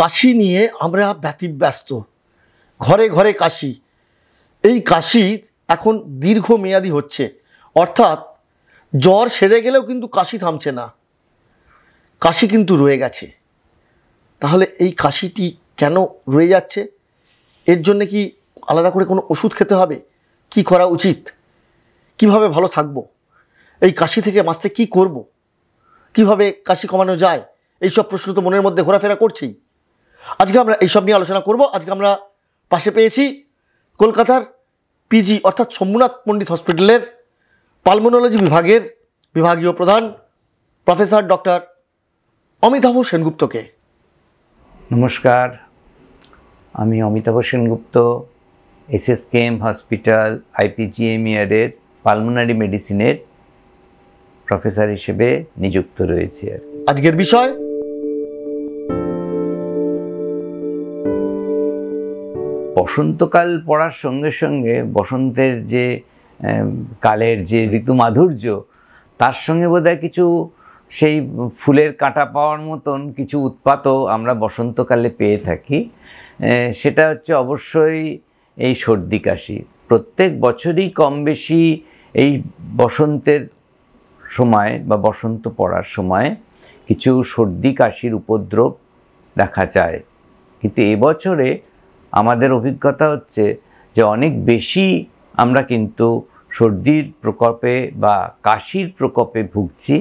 কাশি নিয়ে আমরা ব্যতিব্যস্ত ঘরে ঘরে কাশি এই কাশি এখন মেয়াদি হচ্ছে অর্থাৎ জ্বর সেরে গেলেও কিন্তু কাশি থামছে না কাশি কিন্তু রয়ে গেছে তাহলে এই কাশিটি কেন রয়ে যাচ্ছে এর জন্য কি আলাদা করে কোনো ওষুধ খেতে হবে কি করা উচিত কিভাবে ভালো থাকব এই কাশি থেকে বাঁচতে কি করব কিভাবে কাশি কমানো যায় এইসব প্রশ্ন তো মনের মধ্যে ঘোরাফেরা করছেই আজকে আমরা এইসব নিয়ে আলোচনা করব আজকে আমরা পাশে পেয়েছি কলকাতার পিজি অর্থাৎ শম্ভুনাথ পণ্ডিত হসপিটালের পালমোনোলজি বিভাগের বিভাগীয় প্রধান প্রফেসর ডক্টর অমিতাভ সেনগুপ্তকে নমস্কার আমি অমিতাভ সেনগুপ্ত এসএসকেএম হসপিটাল আইপিজিএমইআরের পালমোনারি মেডিসিনের প্রফেসর হিসেবে নিযুক্ত রয়েছে আর আজকের বিষয় বসন্তকাল পড়ার সঙ্গে সঙ্গে বসন্তের যে কালের যে ঋতু মাধুর্য তার সঙ্গে বোধহয় কিছু সেই ফুলের কাঁটা পাওয়ার মতন কিছু উৎপাতও আমরা বসন্তকালে পেয়ে থাকি সেটা হচ্ছে অবশ্যই এই সর্দি কাশি প্রত্যেক বছরই কম বেশি এই বসন্তের সময় বা বসন্ত পড়ার সময় কিছু সর্দি কাশির উপদ্রব দেখা যায় কিন্তু এবছরে আমাদের অভিজ্ঞতা হচ্ছে যে অনেক বেশি আমরা কিন্তু সর্দির প্রকোপে বা কাশির প্রকোপে ভুগছি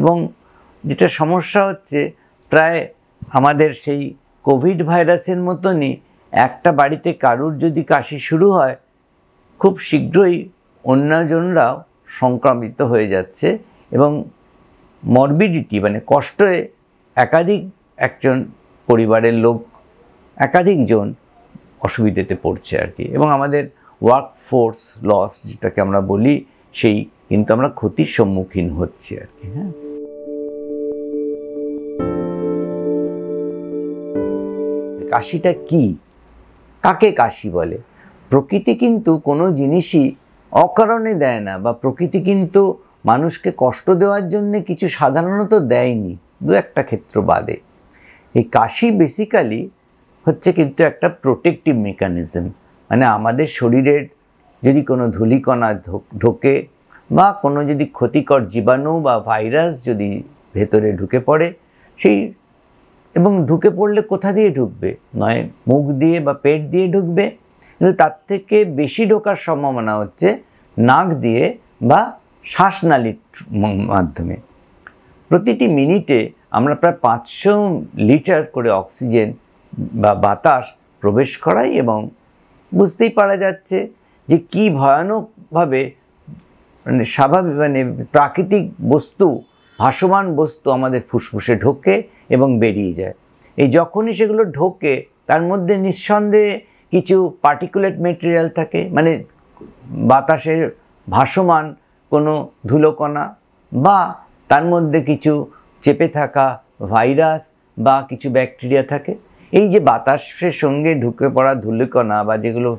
এবং যেটা সমস্যা হচ্ছে প্রায় আমাদের সেই কোভিড ভাইরাসের মতনই একটা বাড়িতে কারুর যদি কাশি শুরু হয় খুব শীঘ্রই অন্যজনরাও সংক্রামিত হয়ে যাচ্ছে এবং মরবিডিটি মানে কষ্টে একাধিক একজন পরিবারের লোক একাধিকজন অসুবিধেতে পড়ছে আর কি এবং আমাদের ওয়ার্ক ফোর্স লস যেটাকে আমরা বলি সেই কিন্তু আমরা ক্ষতির সম্মুখীন হচ্ছি আর কি হ্যাঁ কাশিটা কি কাকে কাশি বলে প্রকৃতি কিন্তু কোনো জিনিসই অকারণে দেয় না বা প্রকৃতি কিন্তু মানুষকে কষ্ট দেওয়ার জন্য কিছু সাধারণত দেয়নি দু একটা ক্ষেত্র বাদে এই কাশি বেসিক্যালি হচ্ছে কিন্তু একটা প্রোটেকটিভ মেকানিজম মানে আমাদের শরীরের যদি কোনো ধুলিকণা ঢোকে বা কোনো যদি ক্ষতিকর জীবাণু বা ভাইরাস যদি ভেতরে ঢুকে পড়ে সেই এবং ঢুকে পড়লে কোথা দিয়ে ঢুকবে নয় মুখ দিয়ে বা পেট দিয়ে ঢুকবে কিন্তু তার থেকে বেশি ঢোকার সম্ভাবনা হচ্ছে নাক দিয়ে বা শ্বাসনালীর মাধ্যমে প্রতিটি মিনিটে আমরা প্রায় পাঁচশো লিটার করে অক্সিজেন বা বাতাস প্রবেশ করায় এবং বুঝতেই পারা যাচ্ছে যে কি ভয়ানকভাবে মানে স্বাভাবিক মানে প্রাকৃতিক বস্তু ভাসমান বস্তু আমাদের ফুসফুসে ঢোকে এবং বেরিয়ে যায় এই যখনই সেগুলো ঢোকে তার মধ্যে নিঃসন্দেহে কিছু পার্টিকুলেট মেটেরিয়াল থাকে মানে বাতাসের ভাসমান কোনো ধুলোকণা বা তার মধ্যে কিছু চেপে থাকা ভাইরাস বা কিছু ব্যাকটেরিয়া থাকে এই যে বাতাসের সঙ্গে ঢুকে পড়া ধুলিকণা বা যেগুলো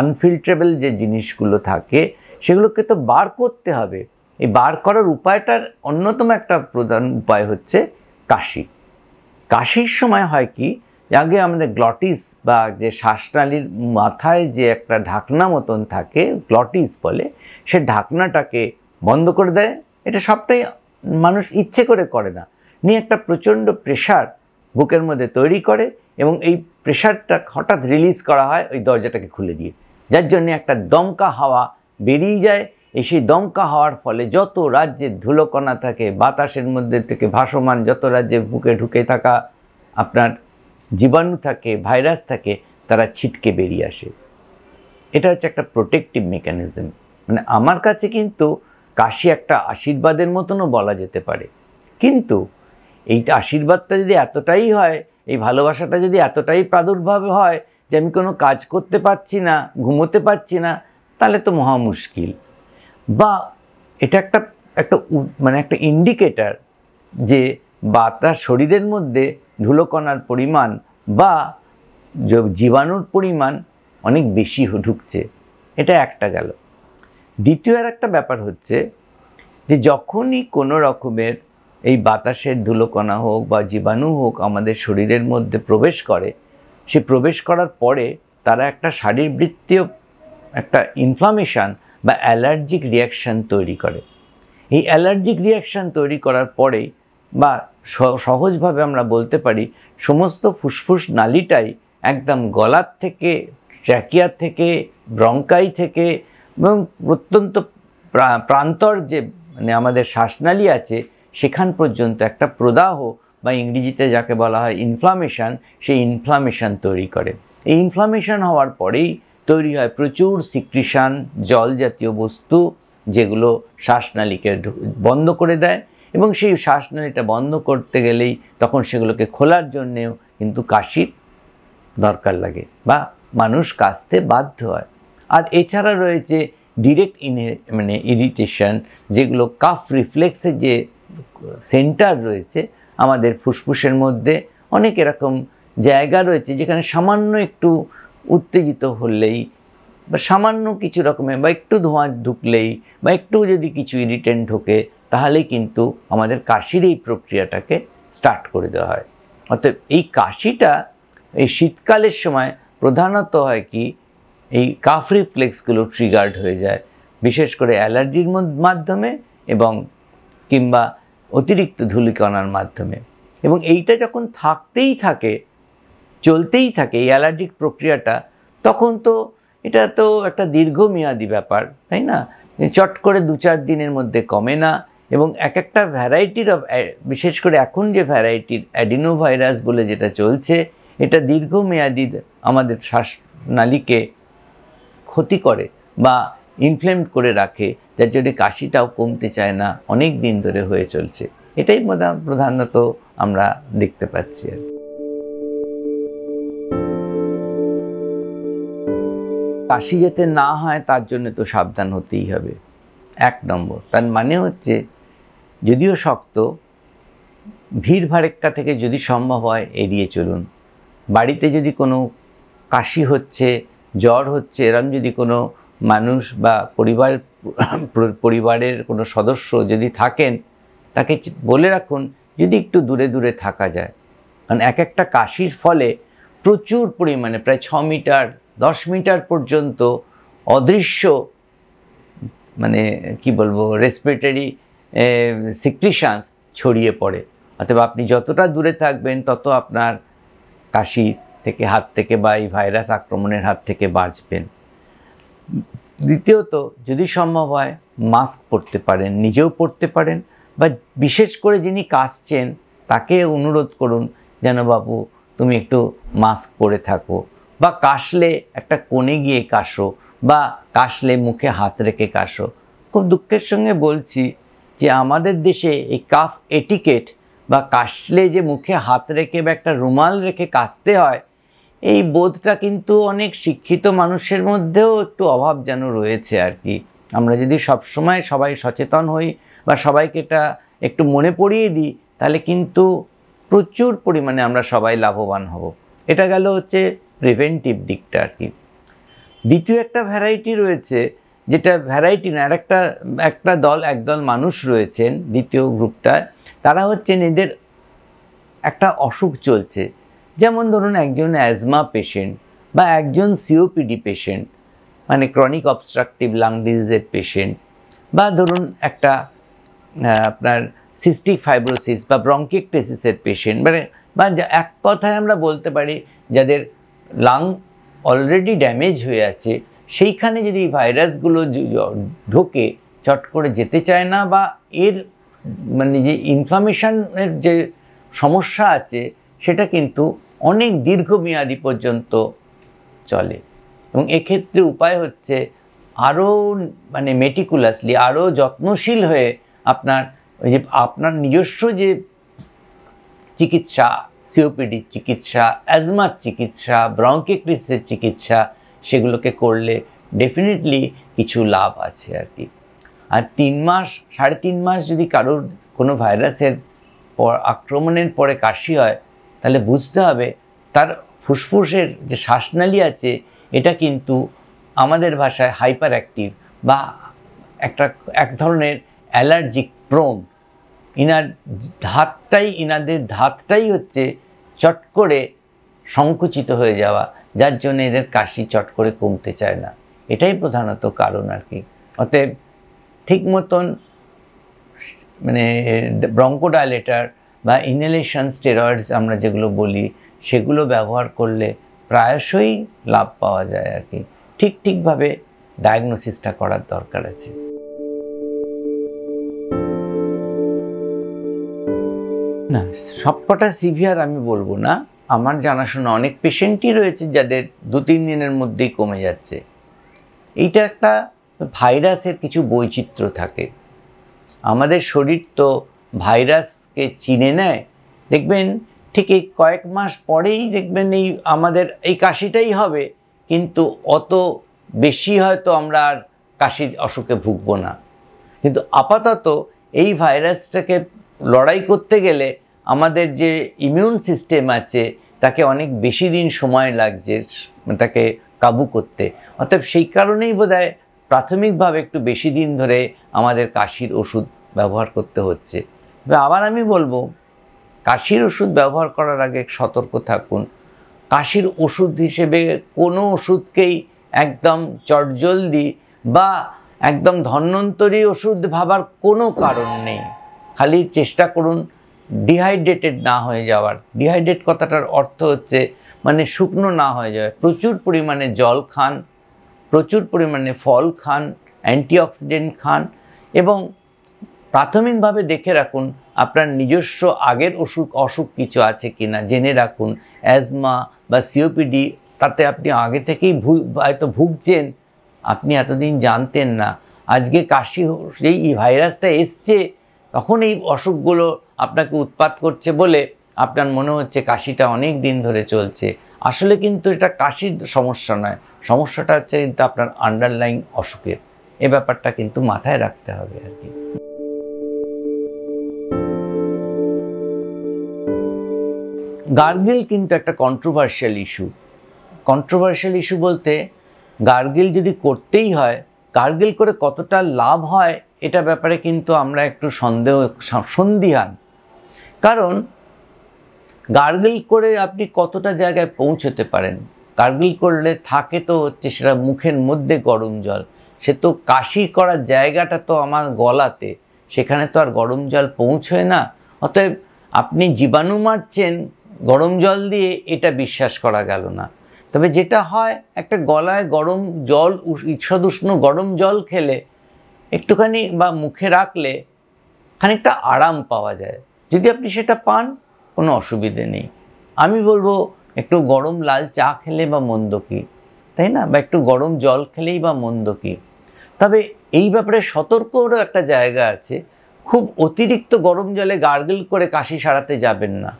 আনফিল্টারেবল যে জিনিসগুলো থাকে সেগুলোকে তো বার করতে হবে এই বার করার উপায়টার অন্যতম একটা প্রধান উপায় হচ্ছে কাশি কাশির সময় হয় কি আগে আমাদের গ্লটিস বা যে শ্বাসনালীর মাথায় যে একটা ঢাকনা মতন থাকে গ্লটিস বলে সে ঢাকনাটাকে বন্ধ করে দেয় এটা সবটাই মানুষ ইচ্ছে করে করে না নিয়ে একটা প্রচণ্ড প্রেশার বুকের মধ্যে তৈরি করে এবং এই প্রেশারটা হঠাৎ রিলিজ করা হয় ওই দরজাটাকে খুলে দিয়ে যার জন্য একটা দমকা হাওয়া বেরিয়ে যায় এই সেই দমকা হওয়ার ফলে যত রাজ্যে ধুলোকণা থাকে বাতাসের মধ্যে থেকে ভাসমান যত রাজ্যে বুকে ঢুকে থাকা আপনার জীবাণু থাকে ভাইরাস থাকে তারা ছিটকে বেরিয়ে আসে এটা হচ্ছে একটা প্রোটেকটিভ মেকানিজম মানে আমার কাছে কিন্তু কাশি একটা আশীর্বাদের মতনও বলা যেতে পারে কিন্তু এইটা আশীর্বাদটা যদি এতটাই হয় এই ভালোবাসাটা যদি এতটাই প্রাদুর্ভাব হয় যে আমি কোনো কাজ করতে পারছি না ঘুমোতে পারছি না তাহলে তো মহা মুশকিল বা এটা একটা একটা মানে একটা ইন্ডিকেটার যে বা তার শরীরের মধ্যে ধুলোকণার পরিমাণ বা জীবাণুর পরিমাণ অনেক বেশি ঢুকছে এটা একটা গেল দ্বিতীয় আর একটা ব্যাপার হচ্ছে যে যখনই কোনো রকমের এই বাতাসের ধুলোকণা হোক বা জীবাণু হোক আমাদের শরীরের মধ্যে প্রবেশ করে সে প্রবেশ করার পরে তারা একটা শারীরবৃত্তীয় একটা ইনফ্লামেশান বা অ্যালার্জিক রিয়াকশান তৈরি করে এই অ্যালার্জিক রিয়াকশান তৈরি করার পরে বা সহজভাবে আমরা বলতে পারি সমস্ত ফুসফুস নালিটাই একদম গলার থেকে ট্র্যাকিয়ার থেকে ব্রঙ্কাই থেকে এবং প্রত্যন্ত প্রান্তর যে মানে আমাদের শ্বাসনালী আছে সেখান পর্যন্ত একটা প্রদাহ বা ইংরেজিতে যাকে বলা হয় ইনফ্লামেশান সেই ইনফ্লামেশান তৈরি করে এই ইনফ্লামেশান হওয়ার পরেই তৈরি হয় প্রচুর সিক্রিশান জল জাতীয় বস্তু যেগুলো শ্বাসনালীকে বন্ধ করে দেয় এবং সেই শ্বাসনালীটা বন্ধ করতে গেলেই তখন সেগুলোকে খোলার জন্যেও কিন্তু কাশির দরকার লাগে বা মানুষ কাশতে বাধ্য হয় আর এছাড়া রয়েছে ডিরেক্ট ইনহে মানে ইরিটেশন যেগুলো কাফ রিফ্লেক্সের যে সেন্টার রয়েছে আমাদের ফুসফুসের মধ্যে অনেক এরকম জায়গা রয়েছে যেখানে সামান্য একটু উত্তেজিত হলেই বা সামান্য কিছু রকমের বা একটু ধোঁয়া ঢুকলেই বা একটু যদি কিছু ইরিটেন্ট ঢোকে তাহলে কিন্তু আমাদের কাশির এই প্রক্রিয়াটাকে স্টার্ট করে দেওয়া হয় অতএব এই কাশিটা এই শীতকালের সময় প্রধানত হয় কি এই কাফ রিফ্লেক্সগুলো ট্রিগার্ড হয়ে যায় বিশেষ করে অ্যালার্জির মাধ্যমে এবং কিংবা অতিরিক্ত ধূলিকণার মাধ্যমে এবং এইটা যখন থাকতেই থাকে চলতেই থাকে এই অ্যালার্জিক প্রক্রিয়াটা তখন তো এটা তো একটা দীর্ঘমেয়াদী ব্যাপার তাই না চট করে দু চার দিনের মধ্যে কমে না এবং এক একটা ভ্যারাইটির অফ বিশেষ করে এখন যে ভ্যারাইটির অ্যাডিনোভাইরাস বলে যেটা চলছে এটা দীর্ঘমেয়াদী আমাদের শ্বাসনালীকে ক্ষতি করে বা ইনফ্লেমড করে রাখে যার জন্য কাশিটাও কমতে চায় না অনেক দিন ধরে হয়ে চলছে এটাই প্রধানত আমরা দেখতে পাচ্ছি আর কাশি যাতে না হয় তার জন্য তো সাবধান হতেই হবে এক নম্বর তার মানে হচ্ছে যদিও শক্ত ভিড় ভাড়েক্কা থেকে যদি সম্ভব হয় এড়িয়ে চলুন বাড়িতে যদি কোনো কাশি হচ্ছে জ্বর হচ্ছে এরম যদি কোনো মানুষ বা পরিবার পরিবারের কোনো সদস্য যদি থাকেন তাকে বলে রাখুন যদি একটু দূরে দূরে থাকা যায় কারণ এক একটা কাশির ফলে প্রচুর পরিমাণে প্রায় ছ মিটার দশ মিটার পর্যন্ত অদৃশ্য মানে কি বলবো রেসপিরেটারি সিক্রিশানস ছড়িয়ে পড়ে অথবা আপনি যতটা দূরে থাকবেন তত আপনার কাশি থেকে হাত থেকে বা এই ভাইরাস আক্রমণের হাত থেকে বাঁচবেন দ্বিতীয়ত যদি সম্ভব হয় মাস্ক পরতে পারেন নিজেও পরতে পারেন বা বিশেষ করে যিনি কাশছেন তাকে অনুরোধ করুন যেন বাবু তুমি একটু মাস্ক পরে থাকো বা কাশলে একটা কোণে গিয়ে কাশো বা কাশলে মুখে হাত রেখে কাশো খুব দুঃখের সঙ্গে বলছি যে আমাদের দেশে এই কাফ এটিকেট বা কাশলে যে মুখে হাত রেখে বা একটা রুমাল রেখে কাশতে হয় এই বোধটা কিন্তু অনেক শিক্ষিত মানুষের মধ্যেও একটু অভাব যেন রয়েছে আর কি আমরা যদি সবসময় সবাই সচেতন হই বা সবাইকে এটা একটু মনে পড়িয়ে দিই তাহলে কিন্তু প্রচুর পরিমাণে আমরা সবাই লাভবান হব এটা গেল হচ্ছে প্রিভেন্টিভ দিকটা আর কি দ্বিতীয় একটা ভ্যারাইটি রয়েছে যেটা ভ্যারাইটি না একটা একটা দল একদল মানুষ রয়েছেন দ্বিতীয় গ্রুপটায় তারা হচ্ছেন এদের একটা অসুখ চলছে যেমন ধরুন একজন অ্যাজমা পেশেন্ট বা একজন সিওপিডি পেশেন্ট মানে ক্রনিক অবস্ট্রাকটিভ লাং ডিজিজের পেশেন্ট বা ধরুন একটা আপনার সিস্টিক ফাইব্রোসিস বা ব্রঙ্কিকটেসিসের পেশেন্ট মানে বা এক কথায় আমরা বলতে পারি যাদের লাং অলরেডি ড্যামেজ হয়ে আছে সেইখানে যদি ভাইরাসগুলো ঢোকে চট করে যেতে চায় না বা এর মানে যে ইনফ্লামেশনের যে সমস্যা আছে সেটা কিন্তু অনেক দীর্ঘমেয়াদি পর্যন্ত চলে এবং এক্ষেত্রে উপায় হচ্ছে আরও মানে মেটিকুলাসলি আরও যত্নশীল হয়ে আপনার ওই যে আপনার নিজস্ব যে চিকিৎসা সিওপিডির চিকিৎসা অ্যাজমার চিকিৎসা ব্রঙ্কেক্রিসের চিকিৎসা সেগুলোকে করলে ডেফিনেটলি কিছু লাভ আছে আর কি আর তিন মাস সাড়ে তিন মাস যদি কারোর কোনো ভাইরাসের পর আক্রমণের পরে কাশি হয় তাহলে বুঝতে হবে তার ফুসফুসের যে শ্বাসনালী আছে এটা কিন্তু আমাদের ভাষায় হাইপার অ্যাক্টিভ বা একটা এক ধরনের অ্যালার্জিক প্রোন ইনার ধাতটাই ইনাদের ধাতটাই হচ্ছে চট করে সংকুচিত হয়ে যাওয়া যার জন্য এদের কাশি চট করে কমতে চায় না এটাই প্রধানত কারণ আর কি অতএব ঠিক মতন মানে ব্রঙ্কোডায়লেটার বা ইনহেলেশন স্টেরয়েডস আমরা যেগুলো বলি সেগুলো ব্যবহার করলে প্রায়শই লাভ পাওয়া যায় আর কি ঠিক ঠিকভাবে ডায়াগনোসিসটা করার দরকার আছে না সবকটা সিভিয়ার আমি বলবো না আমার জানাশোনা অনেক পেশেন্টই রয়েছে যাদের দু তিন দিনের মধ্যেই কমে যাচ্ছে এইটা একটা ভাইরাসের কিছু বৈচিত্র্য থাকে আমাদের শরীর তো ভাইরাস কে চিনে নেয় দেখবেন ঠিক এই কয়েক মাস পরেই দেখবেন এই আমাদের এই কাশিটাই হবে কিন্তু অত বেশি হয়তো আমরা আর কাশির অসুখে ভুগব না কিন্তু আপাতত এই ভাইরাসটাকে লড়াই করতে গেলে আমাদের যে ইমিউন সিস্টেম আছে তাকে অনেক বেশি দিন সময় লাগছে তাকে কাবু করতে অর্থাৎ সেই কারণেই বোধহয় প্রাথমিকভাবে একটু বেশি দিন ধরে আমাদের কাশির ওষুধ ব্যবহার করতে হচ্ছে তবে আবার আমি বলবো কাশির ওষুধ ব্যবহার করার আগে সতর্ক থাকুন কাশির ওষুধ হিসেবে কোনো ওষুধকেই একদম চটজলদি বা একদম ধন্যন্তরী ওষুধ ভাবার কোনো কারণ নেই খালি চেষ্টা করুন ডিহাইড্রেটেড না হয়ে যাওয়ার ডিহাইড্রেট কথাটার অর্থ হচ্ছে মানে শুকনো না হয়ে যাওয়ার প্রচুর পরিমাণে জল খান প্রচুর পরিমাণে ফল খান অ্যান্টিঅক্সিডেন্ট খান এবং প্রাথমিকভাবে দেখে রাখুন আপনার নিজস্ব আগের অসুখ অসুখ কিছু আছে কি না জেনে রাখুন অ্যাজমা বা সিওপিডি তাতে আপনি আগে থেকেই ভুল হয়তো ভুগছেন আপনি এতদিন জানতেন না আজকে কাশি যেই ভাইরাসটা এসছে তখন এই অসুখগুলো আপনাকে উৎপাত করছে বলে আপনার মনে হচ্ছে কাশিটা অনেক দিন ধরে চলছে আসলে কিন্তু এটা কাশির সমস্যা নয় সমস্যাটা হচ্ছে কিন্তু আপনার আন্ডারলাইন অসুখের এ ব্যাপারটা কিন্তু মাথায় রাখতে হবে আর কি গার্গিল কিন্তু একটা কন্ট্রোভার্সিয়াল ইস্যু কন্ট্রোভার্সিয়াল ইস্যু বলতে গার্গিল যদি করতেই হয় গার্গিল করে কতটা লাভ হয় এটা ব্যাপারে কিন্তু আমরা একটু সন্দেহ সন্দিহান কারণ গার্গিল করে আপনি কতটা জায়গায় পৌঁছতে পারেন গার্গিল করলে থাকে তো হচ্ছে সেটা মুখের মধ্যে গরম জল সে তো কাশি করার জায়গাটা তো আমার গলাতে সেখানে তো আর গরম জল পৌঁছয় না অতএব আপনি জীবাণু মারছেন গরম জল দিয়ে এটা বিশ্বাস করা গেল না তবে যেটা হয় একটা গলায় গরম জল ঈষদ উষ্ণ গরম জল খেলে একটুখানি বা মুখে রাখলে খানিকটা আরাম পাওয়া যায় যদি আপনি সেটা পান কোনো অসুবিধে নেই আমি বলবো একটু গরম লাল চা খেলে বা মন্দ কী তাই না বা একটু গরম জল খেলেই বা মন্দ কী তবে এই ব্যাপারে সতর্করও একটা জায়গা আছে খুব অতিরিক্ত গরম জলে গার্গেল করে কাশি সারাতে যাবেন না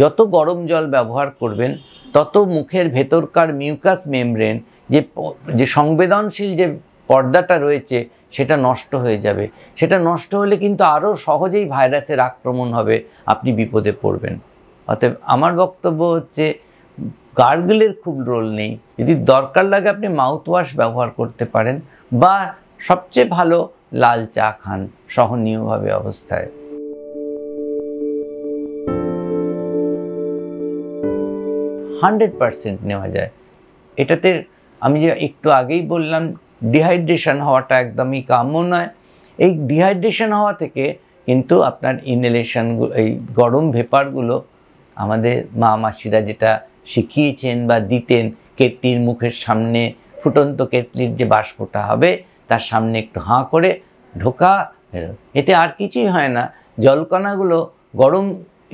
যত গরম জল ব্যবহার করবেন তত মুখের ভেতরকার মিউকাস মেমব্রেন যে যে সংবেদনশীল যে পর্দাটা রয়েছে সেটা নষ্ট হয়ে যাবে সেটা নষ্ট হলে কিন্তু আরও সহজেই ভাইরাসের আক্রমণ হবে আপনি বিপদে পড়বেন অতএব আমার বক্তব্য হচ্ছে গার্গলের খুব রোল নেই যদি দরকার লাগে আপনি মাউথ ওয়াশ ব্যবহার করতে পারেন বা সবচেয়ে ভালো লাল চা খান সহনীয়ভাবে অবস্থায় হান্ড্রেড পারসেন্ট নেওয়া যায় এটাতে আমি যে একটু আগেই বললাম ডিহাইড্রেশন হওয়াটা একদমই কাম্য নয় এই ডিহাইড্রেশন হওয়া থেকে কিন্তু আপনার ইনহেলেশনগুলো এই গরম ভেপারগুলো আমাদের মা মাসিরা যেটা শিখিয়েছেন বা দিতেন কেটলির মুখের সামনে ফুটন্ত কেটলির যে বাষ্পটা হবে তার সামনে একটু হাঁ করে ঢোকা এতে আর কিছুই হয় না জলকণাগুলো গরম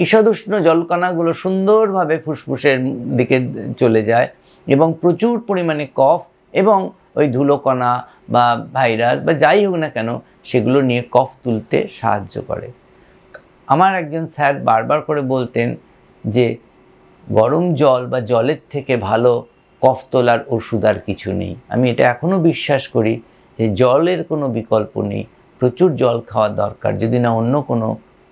ঈষদুষ্ণ জলকণাগুলো সুন্দরভাবে ফুসফুসের দিকে চলে যায় এবং প্রচুর পরিমাণে কফ এবং ওই ধুলোকণা বা ভাইরাস বা যাই হোক না কেন সেগুলো নিয়ে কফ তুলতে সাহায্য করে আমার একজন স্যার বারবার করে বলতেন যে গরম জল বা জলের থেকে ভালো কফ তোলার ওষুধ আর কিছু নেই আমি এটা এখনও বিশ্বাস করি যে জলের কোনো বিকল্প নেই প্রচুর জল খাওয়া দরকার যদি না অন্য কোনো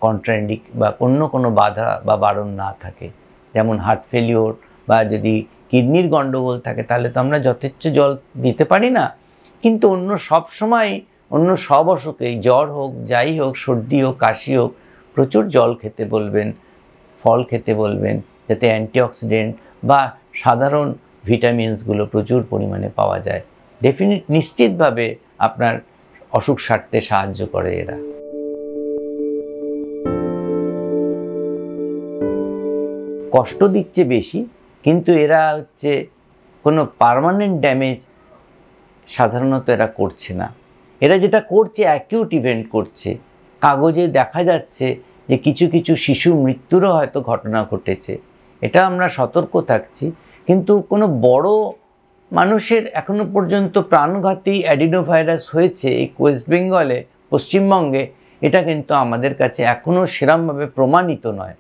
কন্ট্রান্ডিক বা অন্য কোনো বাধা বা বারণ না থাকে যেমন হার্ট ফেলিওর বা যদি কিডনির গণ্ডগোল থাকে তাহলে তো আমরা যথেচ্ছ জল দিতে পারি না কিন্তু অন্য সব সময় অন্য সব অসুখে জ্বর হোক যাই হোক সর্দি হোক কাশি হোক প্রচুর জল খেতে বলবেন ফল খেতে বলবেন যাতে অ্যান্টিঅক্সিডেন্ট বা সাধারণ ভিটামিনসগুলো প্রচুর পরিমাণে পাওয়া যায় ডেফিনিট নিশ্চিতভাবে আপনার অসুখ সারতে সাহায্য করে এরা কষ্ট দিচ্ছে বেশি কিন্তু এরা হচ্ছে কোনো পারমানেন্ট ড্যামেজ সাধারণত এরা করছে না এরা যেটা করছে অ্যাকিউট ইভেন্ট করছে কাগজে দেখা যাচ্ছে যে কিছু কিছু শিশু মৃত্যুরও হয়তো ঘটনা ঘটেছে এটা আমরা সতর্ক থাকছি কিন্তু কোনো বড় মানুষের এখনও পর্যন্ত প্রাণঘাতী অ্যাডিনোভাইরাস হয়েছে এই ওয়েস্ট বেঙ্গলে পশ্চিমবঙ্গে এটা কিন্তু আমাদের কাছে এখনও সেরমভাবে প্রমাণিত নয়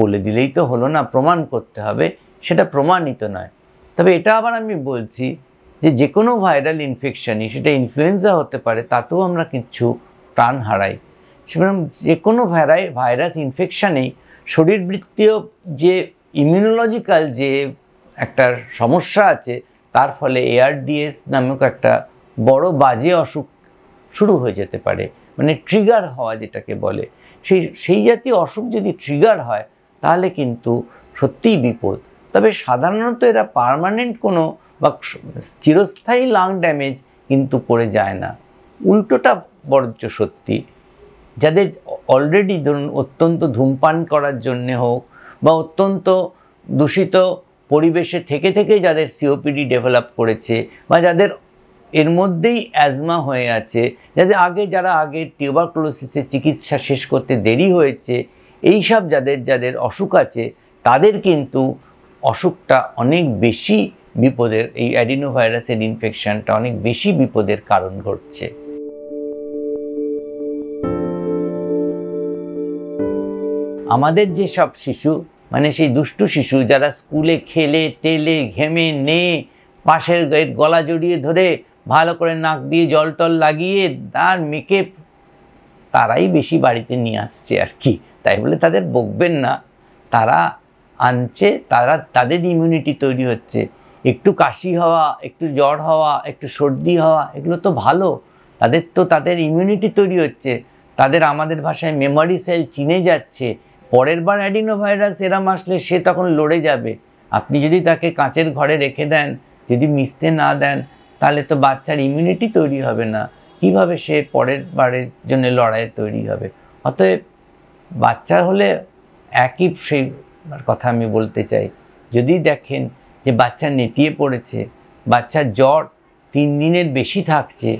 বলে দিলেই তো হলো না প্রমাণ করতে হবে সেটা প্রমাণিত নয় তবে এটা আবার আমি বলছি যে যে কোনো ভাইরাল ইনফেকশানই সেটা ইনফ্লুয়েঞ্জা হতে পারে তাতেও আমরা কিছু প্রাণ হারাই সুতরাং যে কোনো ভাইরাই ভাইরাস ইনফেকশানেই শরীরবৃত্তীয় যে ইমিউনোলজিক্যাল যে একটা সমস্যা আছে তার ফলে এআরডিএস নামক একটা বড় বাজে অসুখ শুরু হয়ে যেতে পারে মানে ট্রিগার হওয়া যেটাকে বলে সেই সেই জাতীয় অসুখ যদি ট্রিগার হয় তাহলে কিন্তু সত্যিই বিপদ তবে সাধারণত এরা পারমানেন্ট কোনো বা চিরস্থায়ী লাং ড্যামেজ কিন্তু পড়ে যায় না উল্টোটা বর্জ্য সত্যি যাদের অলরেডি ধরুন অত্যন্ত ধূমপান করার জন্যে হোক বা অত্যন্ত দূষিত পরিবেশে থেকে থেকে যাদের সিওপিডি ডেভেলপ করেছে বা যাদের এর মধ্যেই অ্যাজমা হয়ে আছে যাদের আগে যারা আগে টিউবারক্লোসিসের চিকিৎসা শেষ করতে দেরি হয়েছে এই সব যাদের যাদের অসুখ আছে তাদের কিন্তু অসুখটা অনেক বেশি বিপদের এই অ্যাডিনোভাইরাসের ইনফেকশনটা অনেক বেশি বিপদের কারণ ঘটছে আমাদের যে সব শিশু মানে সেই দুষ্টু শিশু যারা স্কুলে খেলে টেলে ঘেমে নে পাশের গলা জড়িয়ে ধরে ভালো করে নাক দিয়ে জল টল লাগিয়ে তার মেকে তারাই বেশি বাড়িতে নিয়ে আসছে আর কি তাই বলে তাদের বকবেন না তারা আনছে তারা তাদের ইমিউনিটি তৈরি হচ্ছে একটু কাশি হওয়া একটু জ্বর হওয়া একটু সর্দি হওয়া এগুলো তো ভালো তাদের তো তাদের ইমিউনিটি তৈরি হচ্ছে তাদের আমাদের ভাষায় মেমোরি সেল চিনে যাচ্ছে পরের বার অ্যাডিনোভাইরাস এরাম আসলে সে তখন লড়ে যাবে আপনি যদি তাকে কাঁচের ঘরে রেখে দেন যদি মিশতে না দেন তাহলে তো বাচ্চার ইমিউনিটি তৈরি হবে না কিভাবে সে পরের বারের জন্য লড়াইয়ে তৈরি হবে অতএব বাচ্চা হলে একই সেই কথা আমি বলতে চাই যদি দেখেন যে বাচ্চা নেতিয়ে পড়েছে বাচ্চার জ্বর তিন দিনের বেশি থাকছে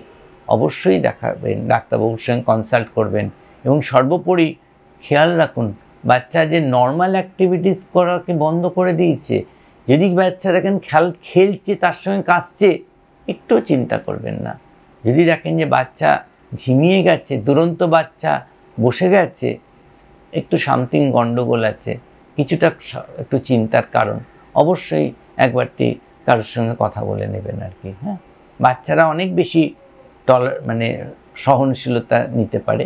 অবশ্যই দেখাবেন ডাক্তারবাবুর সঙ্গে কনসাল্ট করবেন এবং সর্বোপরি খেয়াল রাখুন বাচ্চা যে নর্মাল অ্যাক্টিভিটিস করাকে বন্ধ করে দিয়েছে যদি বাচ্চা দেখেন খেল খেলছে তার সঙ্গে কাঁচছে একটুও চিন্তা করবেন না যদি দেখেন যে বাচ্চা ঝিমিয়ে গেছে দুরন্ত বাচ্চা বসে গেছে একটু শান্তিং গণ্ডগোল আছে কিছুটা একটু চিন্তার কারণ অবশ্যই একবারটি কারোর সঙ্গে কথা বলে নেবেন আর কি হ্যাঁ বাচ্চারা অনেক বেশি টল মানে সহনশীলতা নিতে পারে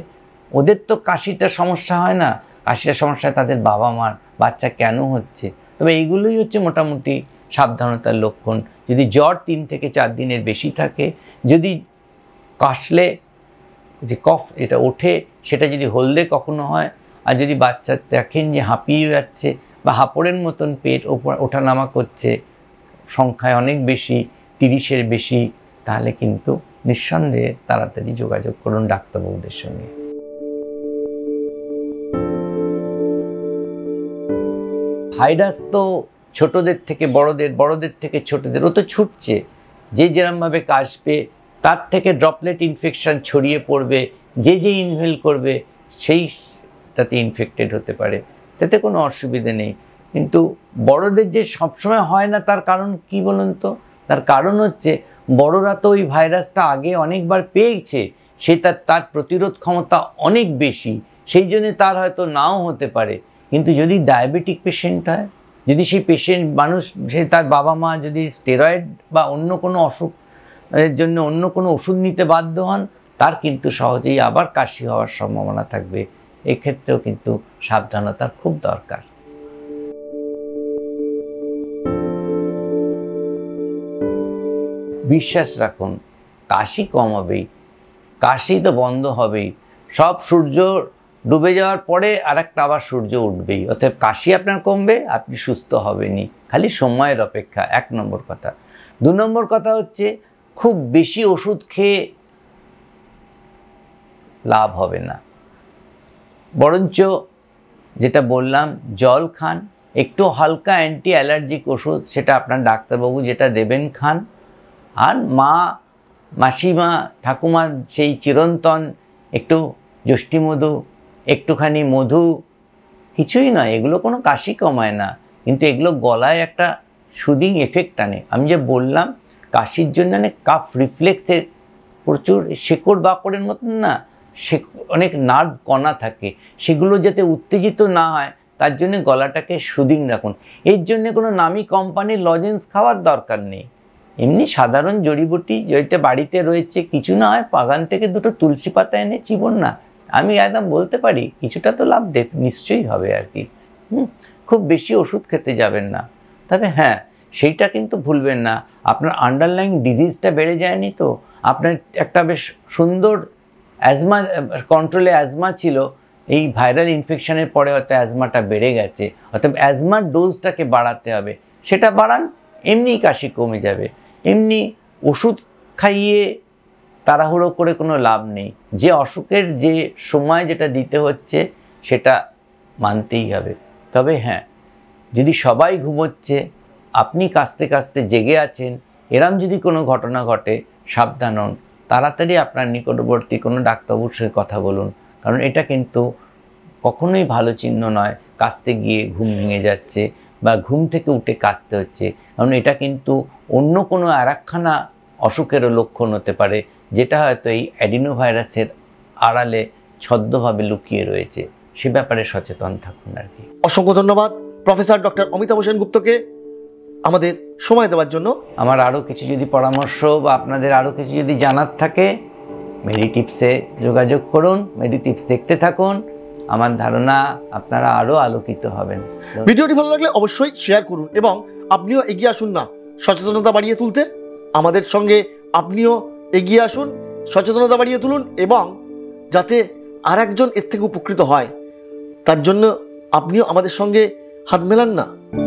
ওদের তো কাশিটা সমস্যা হয় না কাশিটা সমস্যা তাদের বাবা মার বাচ্চা কেন হচ্ছে তবে এইগুলোই হচ্ছে মোটামুটি সাবধানতার লক্ষণ যদি জ্বর তিন থেকে চার দিনের বেশি থাকে যদি কাশলে যে কফ এটা ওঠে সেটা যদি হলদে কখনো হয় আর যদি বাচ্চা দেখেন যে হাঁপিয়ে যাচ্ছে বা হাঁপড়ের মতন পেট ওঠানামা করছে সংখ্যায় অনেক বেশি তিরিশের বেশি তাহলে কিন্তু নিঃসন্দেহে তাড়াতাড়ি যোগাযোগ করুন ডাক্তারবাবুদের সঙ্গে ভাইরাস তো ছোটদের থেকে বড়দের বড়দের থেকে ছোটদের ও তো ছুটছে যে যেরমভাবে কাশবে তার থেকে ড্রপলেট ইনফেকশান ছড়িয়ে পড়বে যে যে ইনহেল করবে সেই তাতে ইনফেক্টেড হতে পারে তাতে কোনো অসুবিধে নেই কিন্তু বড়দের যে সবসময় হয় না তার কারণ কি বলুন তো তার কারণ হচ্ছে বড়রা তো ওই ভাইরাসটা আগে অনেকবার পেয়েছে সে তার তার প্রতিরোধ ক্ষমতা অনেক বেশি সেই জন্য তার হয়তো নাও হতে পারে কিন্তু যদি ডায়াবেটিক পেশেন্ট হয় যদি সেই পেশেন্ট মানুষ সে তার বাবা মা যদি স্টেরয়েড বা অন্য কোনো অসুখ এর জন্য অন্য কোনো ওষুধ নিতে বাধ্য হন তার কিন্তু সহজেই আবার কাশি হওয়ার সম্ভাবনা থাকবে এক্ষেত্রেও কিন্তু সাবধানতা খুব দরকার বিশ্বাস রাখুন কাশি কম হবেই কাশি তো বন্ধ হবেই সব সূর্য ডুবে যাওয়ার পরে আর একটা আবার সূর্য উঠবেই অর্থাৎ কাশি আপনার কমবে আপনি সুস্থ হবেনি খালি সময়ের অপেক্ষা এক নম্বর কথা দু নম্বর কথা হচ্ছে খুব বেশি ওষুধ খেয়ে লাভ হবে না বরঞ্চ যেটা বললাম জল খান একটু হালকা অ্যান্টি অ্যালার্জিক ওষুধ সেটা আপনার ডাক্তারবাবু যেটা দেবেন খান আর মা মাসিমা ঠাকুমার সেই চিরন্তন একটু যষ্টিমধু একটুখানি মধু কিছুই নয় এগুলো কোনো কাশি কমায় না কিন্তু এগুলো গলায় একটা সুদিং এফেক্ট আনে আমি যে বললাম কাশির জন্য কাফ রিফ্লেক্সের প্রচুর শেকড় বাকড়ের মতন না সে অনেক নার্ভ কণা থাকে সেগুলো যাতে উত্তেজিত না হয় তার জন্য গলাটাকে সুদিন রাখুন এর জন্য কোনো নামি কোম্পানির লজেন্স খাওয়ার দরকার নেই এমনি সাধারণ জড়িবুটি যেটা বাড়িতে রয়েছে কিছু না হয় বাগান থেকে দুটো তুলসী পাতা এনে চিবন না আমি একদম বলতে পারি কিছুটা তো লাভ দেখ নিশ্চয়ই হবে আর কি হুম খুব বেশি ওষুধ খেতে যাবেন না তবে হ্যাঁ সেইটা কিন্তু ভুলবেন না আপনার আন্ডারলাইন ডিজিজটা বেড়ে যায়নি তো আপনার একটা বেশ সুন্দর অ্যাজমা কন্ট্রোলে অ্যাজমা ছিল এই ভাইরাল ইনফেকশনের পরে হয়তো অ্যাজমাটা বেড়ে গেছে অর্থাৎ অ্যাজমার ডোজটাকে বাড়াতে হবে সেটা বাড়ান এমনি কাশি কমে যাবে এমনি ওষুধ খাইয়ে তাড়াহুড়ো করে কোনো লাভ নেই যে অসুখের যে সময় যেটা দিতে হচ্ছে সেটা মানতেই হবে তবে হ্যাঁ যদি সবাই ঘুমোচ্ছে আপনি কাঁচতে কাঁচতে জেগে আছেন এরম যদি কোনো ঘটনা ঘটে সাবধান হন তাড়াতাড়ি আপনার নিকটবর্তী কোনো ডাক্তারবাবুর সঙ্গে কথা বলুন কারণ এটা কিন্তু কখনোই ভালো চিহ্ন নয় কাস্তে গিয়ে ঘুম ভেঙে যাচ্ছে বা ঘুম থেকে উঠে কাস্তে হচ্ছে কারণ এটা কিন্তু অন্য কোনো আরাকখানা অসুখেরও লক্ষণ হতে পারে যেটা হয়তো এই অ্যাডিনোভাইরাসের আড়ালে ছদ্মভাবে লুকিয়ে রয়েছে সে ব্যাপারে সচেতন থাকুন আর কি অসংখ্য ধন্যবাদ প্রফেসর ডক্টর অমিতাভ হোসেন গুপ্তকে আমাদের সময় দেওয়ার জন্য আমার আরও কিছু যদি পরামর্শ বা আপনাদের আরও কিছু যদি জানার থাকে মেডিটিপসে যোগাযোগ করুন মেডিটিপস দেখতে থাকুন আমার ধারণা আপনারা আরও আলোকিত হবেন ভিডিওটি ভালো লাগলে অবশ্যই শেয়ার করুন এবং আপনিও এগিয়ে আসুন না সচেতনতা বাড়িয়ে তুলতে আমাদের সঙ্গে আপনিও এগিয়ে আসুন সচেতনতা বাড়িয়ে তুলুন এবং যাতে আর একজন এর থেকে উপকৃত হয় তার জন্য আপনিও আমাদের সঙ্গে হাত মেলান না